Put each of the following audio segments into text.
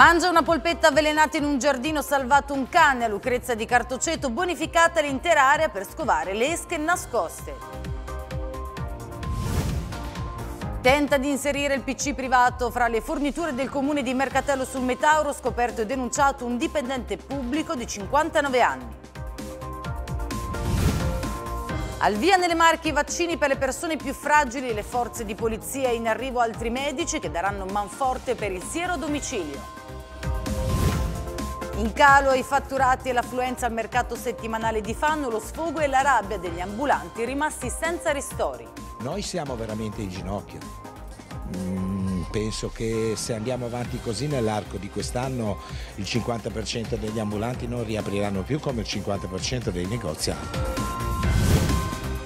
Mangia una polpetta avvelenata in un giardino, salvato un cane a Lucrezia di Cartoceto, bonificata l'intera area per scovare le esche nascoste. Tenta di inserire il PC privato fra le forniture del comune di Mercatello sul Metauro, scoperto e denunciato un dipendente pubblico di 59 anni. Al via nelle Marche i vaccini per le persone più fragili e le forze di polizia in arrivo altri medici che daranno manforte per il siero a domicilio. In calo ai fatturati e l'affluenza al mercato settimanale di Fanno, lo sfogo e la rabbia degli ambulanti rimasti senza ristori. Noi siamo veramente in ginocchio. Mm, penso che se andiamo avanti così nell'arco di quest'anno il 50% degli ambulanti non riapriranno più come il 50% dei negozianti.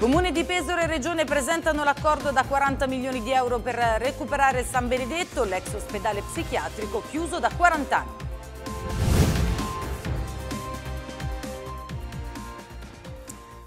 Comune di Pesaro e Regione presentano l'accordo da 40 milioni di euro per recuperare San Benedetto, l'ex ospedale psichiatrico chiuso da 40 anni.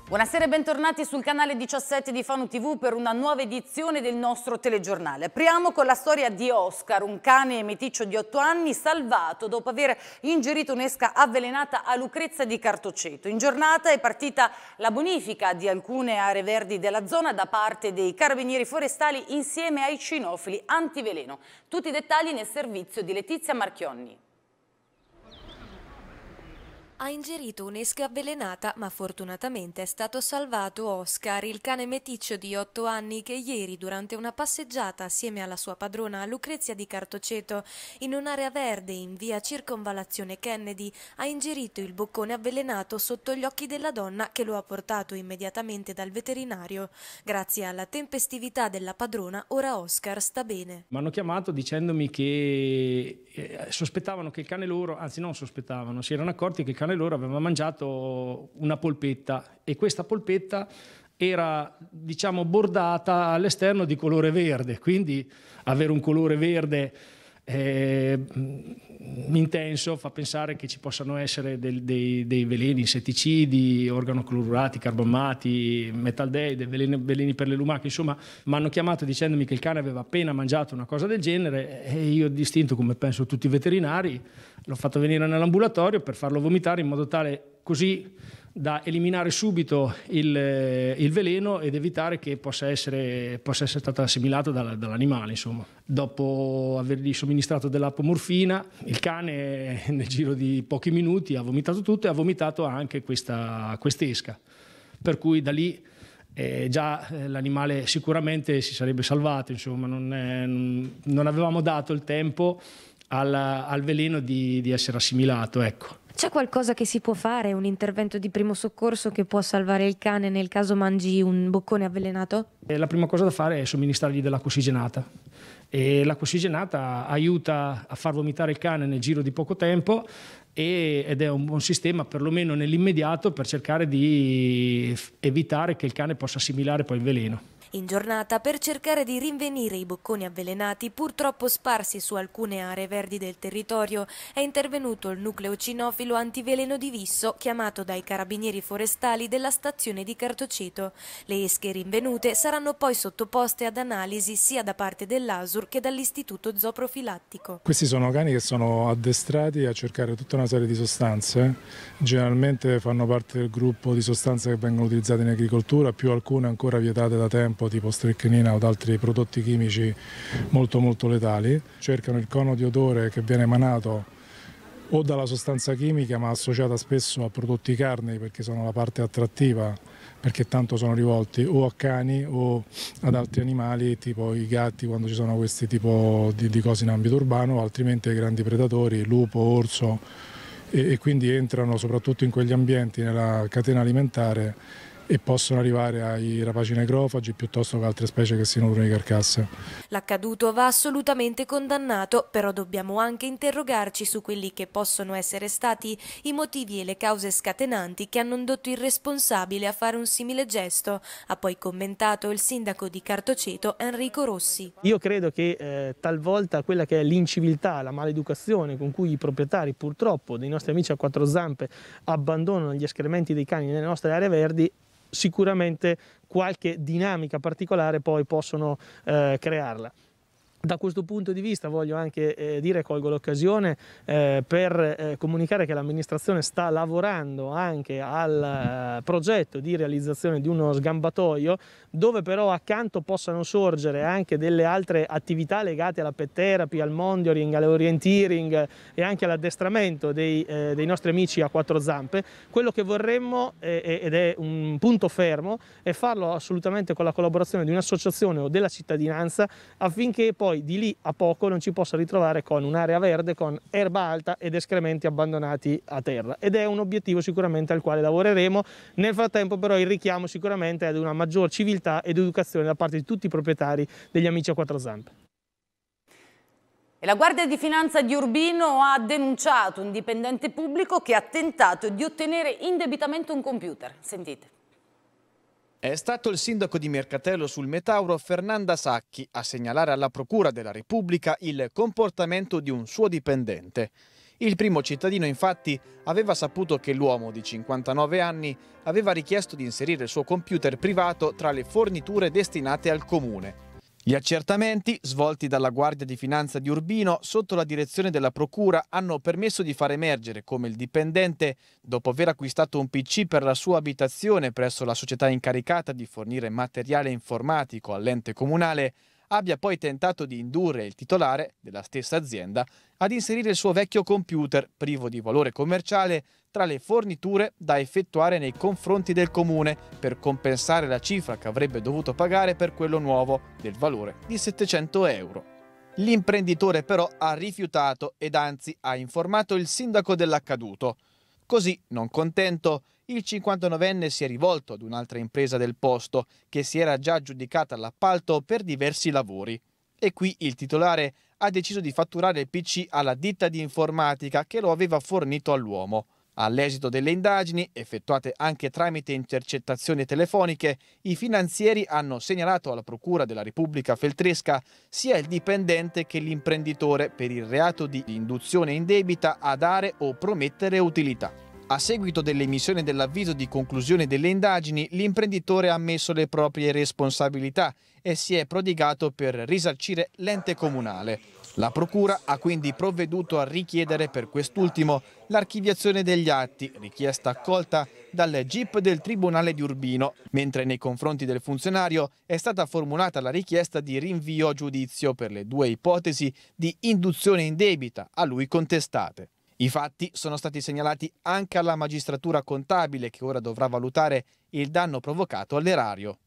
Buonasera e bentornati sul canale 17 di Fanu TV per una nuova edizione del nostro telegiornale. Apriamo con la storia di Oscar, un cane meticcio di 8 anni salvato dopo aver ingerito un'esca avvelenata a Lucrezza di Cartoceto. In giornata è partita la bonifica di alcune aree verdi della zona da parte dei carabinieri forestali insieme ai cinofili antiveleno. Tutti i dettagli nel servizio di Letizia Marchionni ha ingerito un'esca avvelenata, ma fortunatamente è stato salvato Oscar, il cane meticcio di otto anni che ieri, durante una passeggiata assieme alla sua padrona Lucrezia di Cartoceto, in un'area verde in via Circonvalazione Kennedy, ha ingerito il boccone avvelenato sotto gli occhi della donna che lo ha portato immediatamente dal veterinario. Grazie alla tempestività della padrona, ora Oscar sta bene. Mi hanno chiamato dicendomi che eh, sospettavano che il cane loro, anzi non sospettavano, si erano accorti che il cane cane loro aveva mangiato una polpetta e questa polpetta era diciamo bordata all'esterno di colore verde, quindi avere un colore verde eh, intenso fa pensare che ci possano essere del, dei, dei, veleni insetticidi, organoclorurati, carbamati, metaldeide, veleni, veleni per le lumache, insomma mi hanno chiamato dicendomi che il cane aveva appena mangiato una cosa del genere e io ho distinto come penso tutti i veterinari l'ho fatto venire nell'ambulatorio per farlo vomitare in modo tale così da eliminare subito il, eh, il, veleno ed evitare che possa essere, possa essere stato assimilato dalla, dall'animale. Insomma. Dopo avergli somministrato dell'apomorfina, il cane eh, nel giro di pochi minuti ha vomitato tutto e ha vomitato anche questa quest'esca. Per cui da lì eh, già eh, l'animale sicuramente si sarebbe salvato, insomma, non, è, non avevamo dato il tempo al, al veleno di, di essere assimilato. Ecco. C'è qualcosa che si può fare, un intervento di primo soccorso che può salvare il cane nel caso mangi un boccone avvelenato? Eh, la prima cosa da fare è somministrargli dell'acqua ossigenata. E l'acqua ossigenata aiuta a far vomitare il cane nel giro di poco tempo ed è un buon sistema perlomeno nell'immediato per cercare di evitare che il cane possa assimilare poi il veleno in giornata per cercare di rinvenire i bocconi avvelenati purtroppo sparsi su alcune aree verdi del territorio è intervenuto il nucleo cinofilo antiveleno di Visso chiamato dai carabinieri forestali della stazione di Cartoceto. Le esche rinvenute saranno poi sottoposte ad analisi sia da parte dell'ASUR che dall'istituto zooprofilattico. Questi sono cani che sono addestrati a cercare tutta una serie di sostanze, generalmente fanno parte del gruppo di sostanze che vengono utilizzate in agricoltura, più alcune ancora vietate da tempo po' tipo strecnina o altri prodotti chimici molto molto letali. Cercano il cono di odore che viene emanato o dalla sostanza chimica ma associata spesso a prodotti carni perché sono la parte attrattiva perché tanto sono rivolti o a cani o ad altri animali tipo i gatti quando ci sono questi tipo di, di cose in ambito urbano altrimenti i grandi predatori, lupo, orso e, e quindi entrano soprattutto in quegli ambienti nella catena alimentare e possono arrivare ai rapaci necrofagi piuttosto che altre specie che si nutrono di carcasse. L'accaduto va assolutamente condannato, però dobbiamo anche interrogarci su quelli che possono essere stati i motivi e le cause scatenanti che hanno indotto il responsabile a fare un simile gesto, ha poi commentato il sindaco di Cartoceto Enrico Rossi. Io credo che eh, talvolta quella che è l'inciviltà, la maleducazione con cui i proprietari purtroppo dei nostri amici a quattro zampe abbandonano gli escrementi dei cani nelle nostre aree verdi sicuramente qualche dinamica particolare poi possono eh, crearla. Da questo punto di vista voglio anche eh, dire, colgo l'occasione eh, per eh, comunicare che l'amministrazione sta lavorando anche al eh, progetto di realizzazione di uno sgambatoio dove però accanto possano sorgere anche delle altre attività legate alla pet therapy, al mondioring, all'orienteering e anche all'addestramento dei, eh, dei, nostri amici a quattro zampe. Quello che vorremmo, ed è un punto fermo, è farlo assolutamente con la collaborazione di un'associazione o della cittadinanza affinché poi poi di lì a poco non ci possa ritrovare con un'area verde con erba alta ed escrementi abbandonati a terra ed è un obiettivo sicuramente al quale lavoreremo nel frattempo però il richiamo sicuramente è ad una maggior civiltà ed educazione da parte di tutti i proprietari degli amici a quattro zampe. E la Guardia di Finanza di Urbino ha denunciato un dipendente pubblico che ha tentato di ottenere indebitamente un computer. Sentite. È stato il sindaco di Mercatello sul Metauro Fernanda Sacchi a segnalare alla Procura della Repubblica il comportamento di un suo dipendente. Il primo cittadino infatti aveva saputo che l'uomo di 59 anni aveva richiesto di inserire il suo computer privato tra le forniture destinate al comune gli accertamenti, svolti dalla Guardia di Finanza di Urbino sotto la direzione della Procura, hanno permesso di far emergere come il dipendente, dopo aver acquistato un PC per la sua abitazione presso la società incaricata di fornire materiale informatico all'ente comunale, abbia poi tentato di indurre il titolare della stessa azienda ad inserire il suo vecchio computer privo di valore commerciale tra le forniture da effettuare nei confronti del comune per compensare la cifra che avrebbe dovuto pagare per quello nuovo del valore di 700 euro. L'imprenditore però ha rifiutato ed anzi ha informato il sindaco dell'accaduto. Così, non contento, il 59enne si è rivolto ad un'altra impresa del posto che si era già aggiudicata l'appalto per diversi lavori. E qui il titolare ha deciso di fatturare il PC alla ditta di informatica che lo aveva fornito all'uomo. All'esito delle indagini, effettuate anche tramite intercettazioni telefoniche, i finanzieri hanno segnalato alla Procura della Repubblica Feltresca sia il dipendente che l'imprenditore per il reato di induzione indebita a dare o promettere utilità. A seguito dell'emissione dell'avviso di conclusione delle indagini, l'imprenditore ha ammesso le proprie responsabilità e si è prodigato per risarcire l'ente comunale. La Procura ha quindi provveduto a richiedere per quest'ultimo l'archiviazione degli atti, richiesta accolta dal GIP del Tribunale di Urbino, mentre nei confronti del funzionario è stata formulata la richiesta di rinvio a giudizio per le due ipotesi di induzione indebita a lui contestate. I fatti sono stati segnalati anche alla magistratura contabile che ora dovrà valutare il danno provocato all'erario.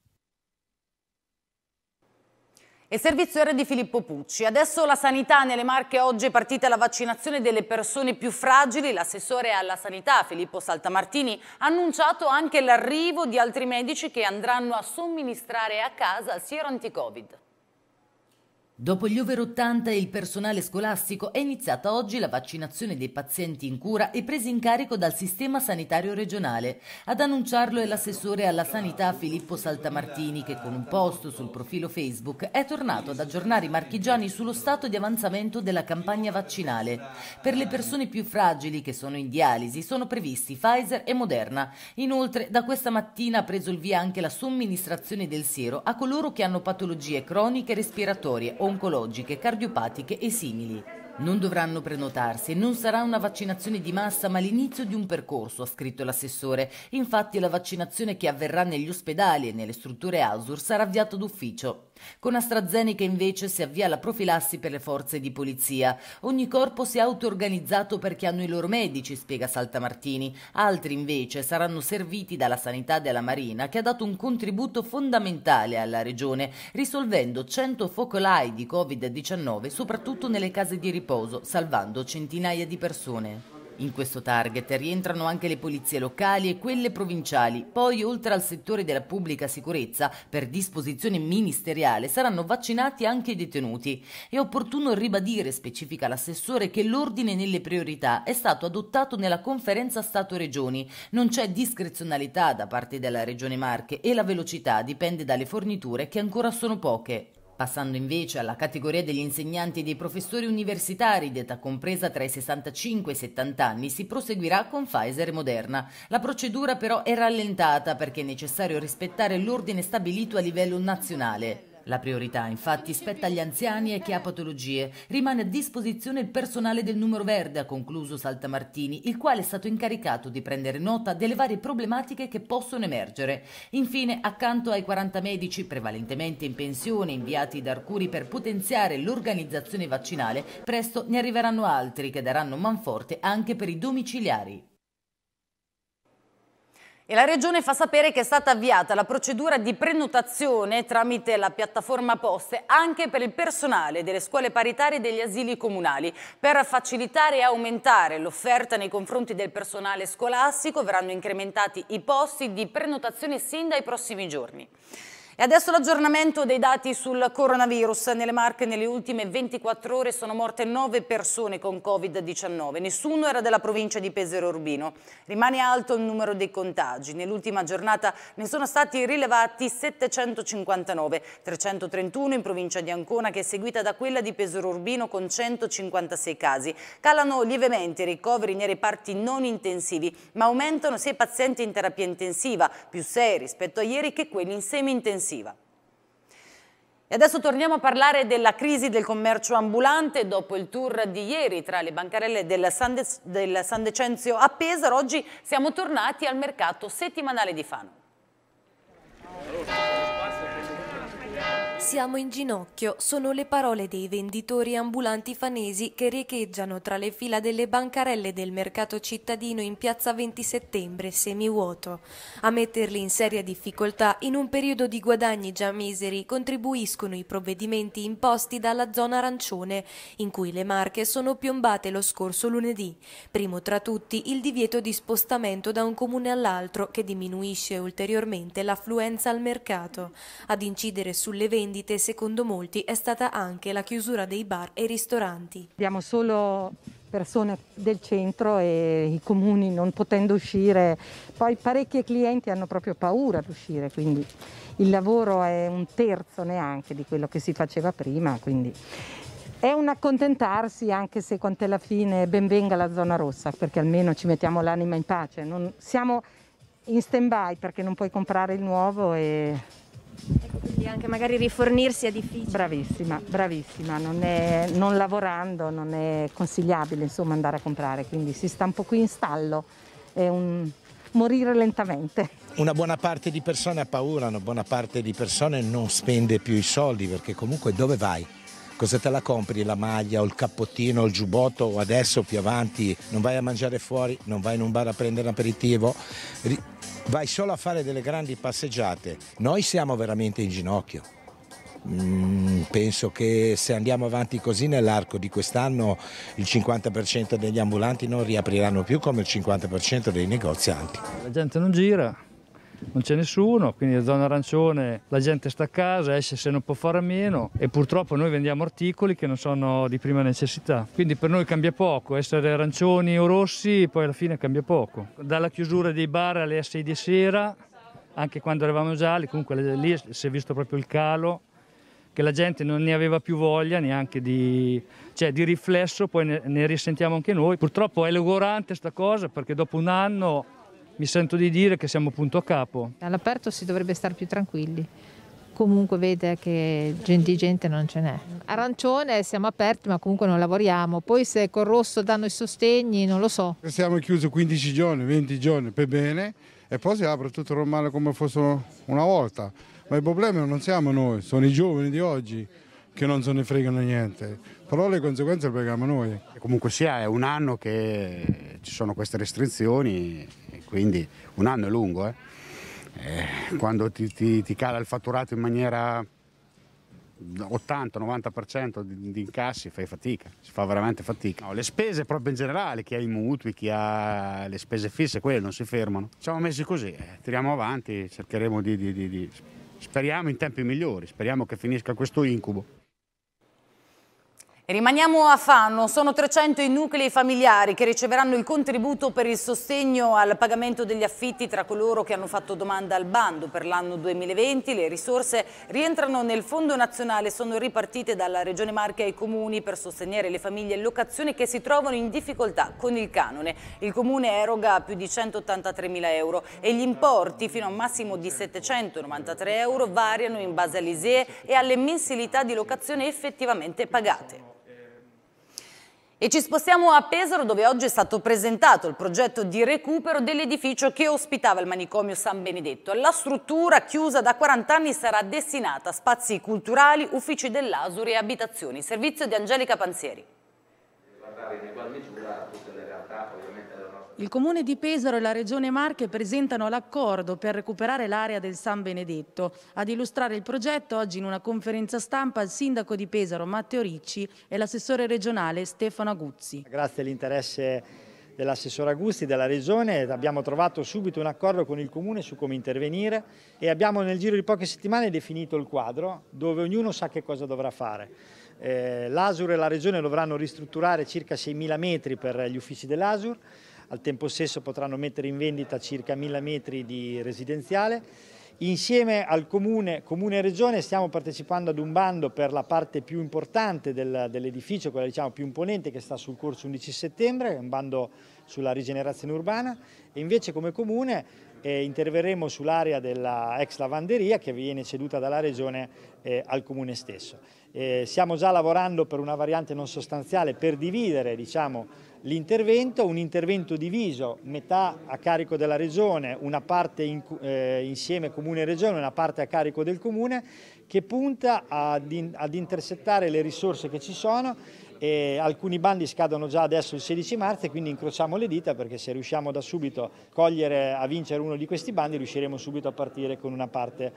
E servizio R di Filippo Pucci. Adesso la sanità nelle Marche oggi è partita la vaccinazione delle persone più fragili. L'assessore alla sanità Filippo Saltamartini ha annunciato anche l'arrivo di altri medici che andranno a somministrare a casa il siero anti-covid. Dopo gli over 80 e il personale scolastico è iniziata oggi la vaccinazione dei pazienti in cura e presi in carico dal sistema sanitario regionale. Ad annunciarlo è l'assessore alla sanità Filippo Saltamartini che con un post sul profilo Facebook è tornato ad aggiornare i marchigiani sullo stato di avanzamento della campagna vaccinale. Per le persone più fragili che sono in dialisi sono previsti Pfizer e Moderna. Inoltre da questa mattina ha preso il via anche la somministrazione del siero a coloro che hanno patologie croniche respiratorie o oncologiche, cardiopatiche e simili. Non dovranno prenotarsi, e non sarà una vaccinazione di massa ma l'inizio di un percorso, ha scritto l'assessore. Infatti la vaccinazione che avverrà negli ospedali e nelle strutture ASUR sarà avviata d'ufficio. Con AstraZeneca invece si avvia la profilassi per le forze di polizia. Ogni corpo si è auto-organizzato perché hanno i loro medici, spiega Saltamartini. Altri invece saranno serviti dalla sanità della Marina che ha dato un contributo fondamentale alla regione, risolvendo 100 focolai di Covid-19 soprattutto nelle case di riposo, salvando centinaia di persone. In questo target rientrano anche le polizie locali e quelle provinciali. Poi, oltre al settore della pubblica sicurezza, per disposizione ministeriale saranno vaccinati anche i detenuti. È opportuno ribadire, specifica l'assessore, che l'ordine nelle priorità è stato adottato nella conferenza Stato-Regioni. Non c'è discrezionalità da parte della Regione Marche e la velocità dipende dalle forniture che ancora sono poche. Passando invece alla categoria degli insegnanti e dei professori universitari di età compresa tra i 65 e i 70 anni, si proseguirà con Pfizer e Moderna. La procedura però è rallentata perché è necessario rispettare l'ordine stabilito a livello nazionale. La priorità infatti spetta agli anziani e chi ha patologie. Rimane a disposizione il personale del numero verde, ha concluso Saltamartini, il quale è stato incaricato di prendere nota delle varie problematiche che possono emergere. Infine, accanto ai 40 medici, prevalentemente in pensione, inviati da Arcuri per potenziare l'organizzazione vaccinale, presto ne arriveranno altri che daranno manforte anche per i domiciliari e la Regione fa sapere che è stata avviata la procedura di prenotazione tramite la piattaforma Poste anche per il personale delle scuole paritarie e degli asili comunali. Per facilitare e aumentare l'offerta nei confronti del personale scolastico verranno incrementati i posti di prenotazione sin dai prossimi giorni. E adesso l'aggiornamento dei dati sul coronavirus. Nelle Marche nelle ultime 24 ore sono morte 9 persone con Covid-19. Nessuno era della provincia di Pesero Urbino. Rimane alto il numero dei contagi. Nell'ultima giornata ne sono stati rilevati 759, 331 in provincia di Ancona che è seguita da quella di Pesero Urbino con 156 casi. Calano lievemente i ricoveri nei reparti non intensivi, ma aumentano sia i pazienti in terapia intensiva, più 6 rispetto a ieri, che quelli in semi-intensiva difensiva. E adesso torniamo a parlare della crisi del commercio ambulante dopo il tour di ieri tra le bancarelle del San, De del San Decenzio a Pesaro. Oggi siamo tornati al mercato settimanale di Fano. Siamo in ginocchio sono le parole dei venditori ambulanti fanesi che riecheggiano tra le fila delle bancarelle del mercato cittadino in piazza 20 settembre, semivuoto. A metterli in seria difficoltà, in un periodo di guadagni già miseri, contribuiscono i provvedimenti imposti dalla zona arancione, in cui le marche sono piombate lo scorso lunedì. Primo tra tutti il divieto di spostamento da un comune all'altro, che diminuisce ulteriormente l'affluenza al mercato. Ad incidere sulle vendite vendite, secondo molti, è stata anche la chiusura dei bar e ristoranti. Abbiamo solo persone del centro e i comuni non potendo uscire, poi parecchie clienti hanno proprio paura di uscire, quindi il lavoro è un terzo neanche di quello che si faceva prima, quindi è un accontentarsi anche se quant'è la fine ben venga la zona rossa, perché almeno ci mettiamo l'anima in pace, non, siamo in stand by perché non puoi comprare il nuovo e Ecco, anche magari rifornirsi è difficile. Bravissima, bravissima, non, è, non lavorando non è consigliabile insomma, andare a comprare, quindi si sta un po' qui in stallo, è un morire lentamente. Una buona parte di persone ha paura, una buona parte di persone non spende più i soldi perché comunque dove vai? cosa te la compri la maglia o il cappottino o il giubbotto o adesso più avanti non vai a mangiare fuori, non vai in un bar a prendere un aperitivo, vai solo a fare delle grandi passeggiate. Noi siamo veramente in ginocchio. Mm, penso che se andiamo avanti così nell'arco di quest'anno il 50% degli ambulanti non riapriranno più come il 50% dei negozianti. La gente non gira, non c'è nessuno, quindi la zona arancione la gente sta a casa, esce se non può fare a meno e purtroppo noi vendiamo articoli che non sono di prima necessità. Quindi per noi cambia poco, essere arancioni o rossi poi alla fine cambia poco. Dalla chiusura dei bar alle 6 di sera, anche quando eravamo gialli, comunque lì si è visto proprio il calo che la gente non ne aveva più voglia neanche di, cioè, di riflesso, poi ne, ne risentiamo anche noi. Purtroppo è logorante questa cosa perché dopo un anno mi sento di dire che siamo punto a capo. All'aperto si dovrebbe stare più tranquilli. Comunque vede che di gente non ce n'è. Arancione siamo aperti ma comunque non lavoriamo. Poi se col rosso danno i sostegni non lo so. Siamo chiusi 15 giorni, 20 giorni per bene e poi si apre tutto normale come fosse una volta. Ma il problema non siamo noi, sono i giovani di oggi che non se ne fregano niente, però le conseguenze le paghiamo noi. Comunque sia, è un anno che ci sono queste restrizioni quindi un anno è lungo. Eh? Eh, quando ti, ti, ti, cala il fatturato in maniera 80-90% di, di, incassi fai fatica, si fa veramente fatica. No, le spese proprio in generale, chi ha i mutui, chi ha le spese fisse, quelle non si fermano. Siamo messi così, eh, tiriamo avanti, cercheremo di, di, di... Speriamo in tempi migliori, speriamo che finisca questo incubo. Rimaniamo a Fanno, sono 300 i nuclei familiari che riceveranno il contributo per il sostegno al pagamento degli affitti tra coloro che hanno fatto domanda al bando per l'anno 2020. Le risorse rientrano nel Fondo Nazionale, e sono ripartite dalla Regione Marche ai comuni per sostenere le famiglie in locazione che si trovano in difficoltà con il canone. Il comune eroga più di 183 mila euro e gli importi fino a un massimo di 793 euro variano in base all'ISEE e alle mensilità di locazione effettivamente pagate. E ci spostiamo a Pesaro dove oggi è stato presentato il progetto di recupero dell'edificio che ospitava il manicomio San Benedetto. La struttura chiusa da 40 anni sarà destinata a spazi culturali, uffici dell'Asuri e abitazioni. Servizio di Angelica Panzieri. Guardare in ugual misura tutte le realtà il Comune di Pesaro e la Regione Marche presentano l'accordo per recuperare l'area del San Benedetto. Ad illustrare il progetto oggi in una conferenza stampa il sindaco di Pesaro Matteo Ricci e l'assessore regionale Stefano Aguzzi. Grazie all'interesse dell'assessore Agusti della Regione abbiamo trovato subito un accordo con il Comune su come intervenire e abbiamo nel giro di poche settimane definito il quadro dove ognuno sa che cosa dovrà fare. Eh, L'Asur e la Regione dovranno ristrutturare circa 6.000 metri per gli uffici dell'Asur al tempo stesso potranno mettere in vendita circa 1000 metri di residenziale. Insieme al Comune, Comune e Regione stiamo partecipando ad un bando per la parte più importante del, dell'edificio, quella diciamo più imponente che sta sul corso 11 settembre, un bando sulla rigenerazione urbana e invece come Comune eh, interverremo sull'area della ex lavanderia che viene ceduta dalla Regione eh, al Comune stesso. Eh, stiamo già lavorando per una variante non sostanziale per dividere diciamo, l'intervento, un intervento diviso, metà a carico della Regione, una parte in, eh, insieme Comune e Regione, una parte a carico del Comune, che punta ad, in, ad intersettare le risorse che ci sono e alcuni bandi scadono già adesso il 16 marzo e quindi incrociamo le dita perché se riusciamo da subito a cogliere, a vincere uno di questi bandi riusciremo subito a partire con una parte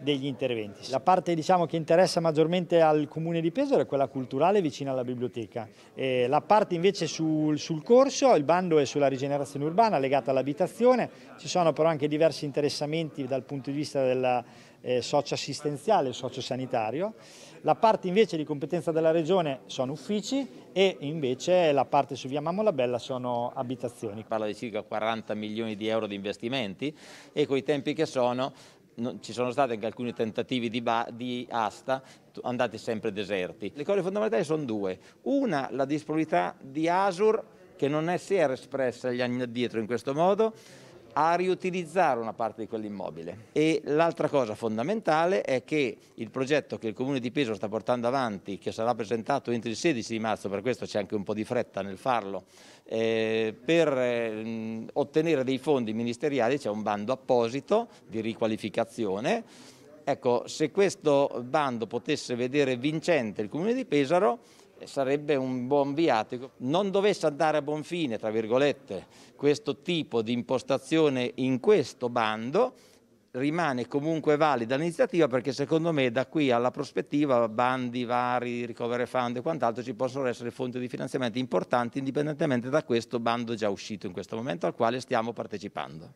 degli interventi. La parte diciamo, che interessa maggiormente al comune di Pesaro è quella culturale vicina alla biblioteca. E la parte invece sul, sul, corso, il bando è sulla rigenerazione urbana legata all'abitazione, ci sono però anche diversi interessamenti dal punto di vista del eh, socioassistenziale socio sanitario. La parte invece di competenza della regione sono uffici e invece la parte su via Mamola Bella sono abitazioni. Parla di circa 40 milioni di euro di investimenti e coi tempi che sono non, ci sono stati anche alcuni tentativi di, ba, di asta andati sempre deserti. Le cose fondamentali sono due. Una, la disponibilità di Asur che non è, si era espressa gli anni addietro in questo modo, a riutilizzare una parte di quell'immobile. E l'altra cosa fondamentale è che il progetto che il Comune di Pesaro sta portando avanti, che sarà presentato entro il 16 di marzo, per questo c'è anche un po' di fretta nel farlo, eh, per eh, ottenere dei fondi ministeriali c'è un bando apposito di riqualificazione. Ecco, se questo bando potesse vedere vincente il Comune di Pesaro, sarebbe un buon viatico. Non dovesse andare a buon fine, tra virgolette, questo tipo di impostazione in questo bando, rimane comunque valida l'iniziativa perché secondo me da qui alla prospettiva bandi vari, recovery fund e quant'altro ci possono essere fonti di finanziamento importanti indipendentemente da questo bando già uscito in questo momento al quale stiamo partecipando.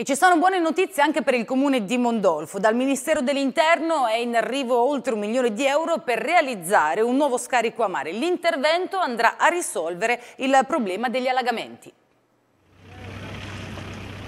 E ci sono buone notizie anche per il comune di Mondolfo. Dal Ministero dell'Interno è in arrivo oltre un milione di euro per realizzare un nuovo scarico a mare. L'intervento andrà a risolvere il problema degli allagamenti.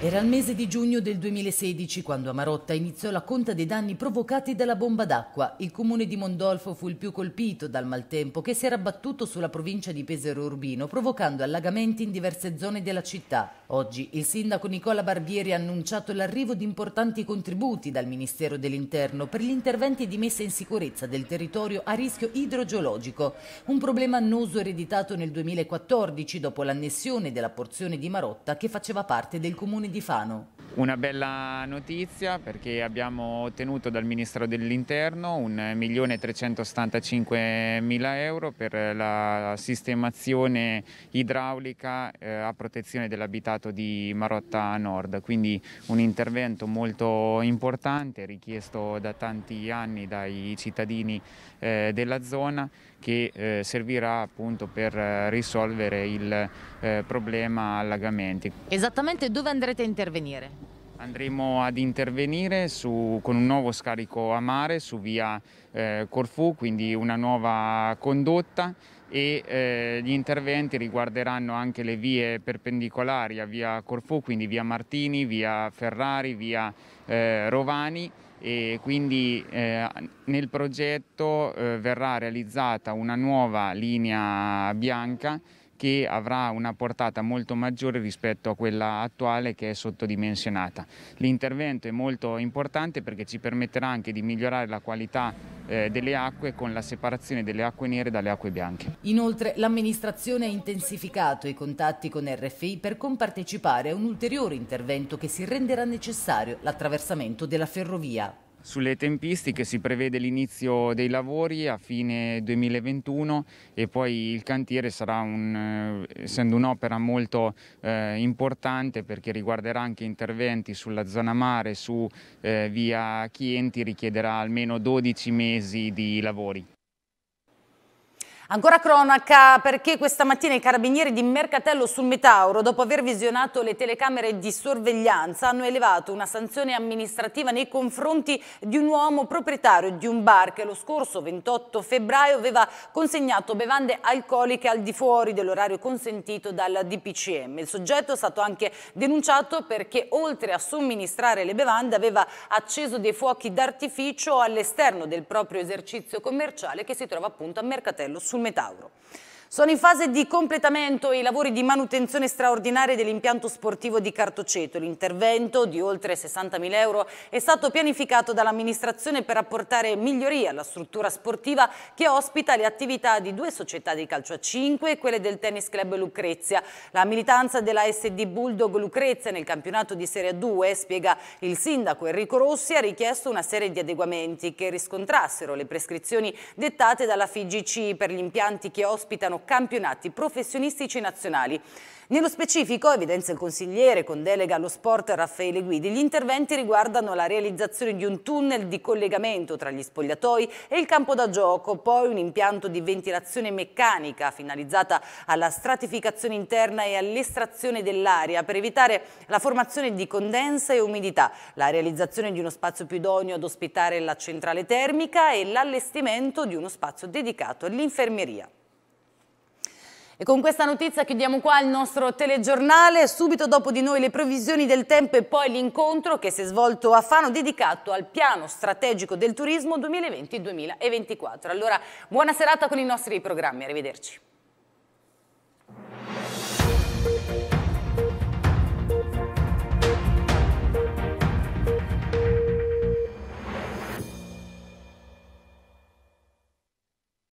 Era il mese di giugno del 2016 quando a Marotta iniziò la conta dei danni provocati dalla bomba d'acqua. Il comune di Mondolfo fu il più colpito dal maltempo che si era abbattuto sulla provincia di Pesaro Urbino, provocando allagamenti in diverse zone della città. Oggi il sindaco Nicola Barbieri ha annunciato l'arrivo di importanti contributi dal Ministero dell'Interno per gli interventi di messa in sicurezza del territorio a rischio idrogeologico, un problema annoso ereditato nel 2014 dopo l'annessione della porzione di Marotta che faceva parte del comune di Fano. Una bella notizia perché abbiamo ottenuto dal Ministro dell'Interno 1.375.000 euro per la sistemazione idraulica eh, a protezione dell'abitato di Marotta Nord, quindi un intervento molto importante richiesto da tanti anni dai cittadini eh, della zona che eh, servirà appunto per eh, risolvere il eh, problema allagamenti. Esattamente dove andrete a intervenire? Andremo ad intervenire su, con un nuovo scarico a mare su via eh, Corfù, quindi una nuova condotta e eh, gli interventi riguarderanno anche le vie perpendicolari a via Corfù, quindi via Martini, via Ferrari, via eh, Rovani e quindi eh, nel progetto eh, verrà realizzata una nuova linea bianca che avrà una portata molto maggiore rispetto a quella attuale che è sottodimensionata. L'intervento è molto importante perché ci permetterà anche di migliorare la qualità eh, delle acque con la separazione delle acque nere dalle acque bianche. Inoltre l'amministrazione ha intensificato i contatti con RFI per compartecipare a un ulteriore intervento che si renderà necessario l'attraversamento della ferrovia. Sulle tempistiche si prevede l'inizio dei lavori a fine 2021 e poi il cantiere sarà, un, eh, essendo un'opera molto eh, importante perché riguarderà anche interventi sulla zona mare, su eh, via Chienti, richiederà almeno 12 mesi di lavori. Ancora cronaca perché questa mattina i carabinieri di Mercatello sul Metauro, dopo aver visionato le telecamere di sorveglianza, hanno elevato una sanzione amministrativa nei confronti di un uomo proprietario di un bar che lo scorso 28 febbraio aveva consegnato bevande alcoliche al di fuori dell'orario consentito dal DPCM. Il soggetto è stato anche denunciato perché oltre a somministrare le bevande aveva acceso dei fuochi d'artificio all'esterno del proprio esercizio commerciale che si trova appunto a Mercatello sul Metauro. metauro. Sono in fase di completamento i lavori di manutenzione straordinaria dell'impianto sportivo di Cartoceto. L'intervento di oltre 60.000 euro è stato pianificato dall'amministrazione per apportare migliorie alla struttura sportiva che ospita le attività di due società di calcio a 5 e quelle del Tennis Club Lucrezia. La militanza della SD Bulldog Lucrezia nel campionato di Serie 2, spiega il sindaco Enrico Rossi, ha richiesto una serie di adeguamenti che riscontrassero le prescrizioni dettate dalla FIGC per gli impianti che ospitano campionati professionistici nazionali. Nello specifico, evidenza il consigliere con delega allo sport Raffaele Guidi, gli interventi riguardano la realizzazione di un tunnel di collegamento tra gli spogliatoi e il campo da gioco, poi un impianto di ventilazione meccanica finalizzata alla stratificazione interna e all'estrazione dell'aria per evitare la formazione di condensa e umidità, la realizzazione di uno spazio più idoneo ad ospitare la centrale termica e l'allestimento di uno spazio dedicato all'infermeria. E con questa notizia chiudiamo qua il nostro telegiornale, subito dopo di noi le previsioni del tempo e poi l'incontro che si è svolto a Fano dedicato al piano strategico del turismo 2020-2024. Allora buona serata con i nostri programmi, arrivederci.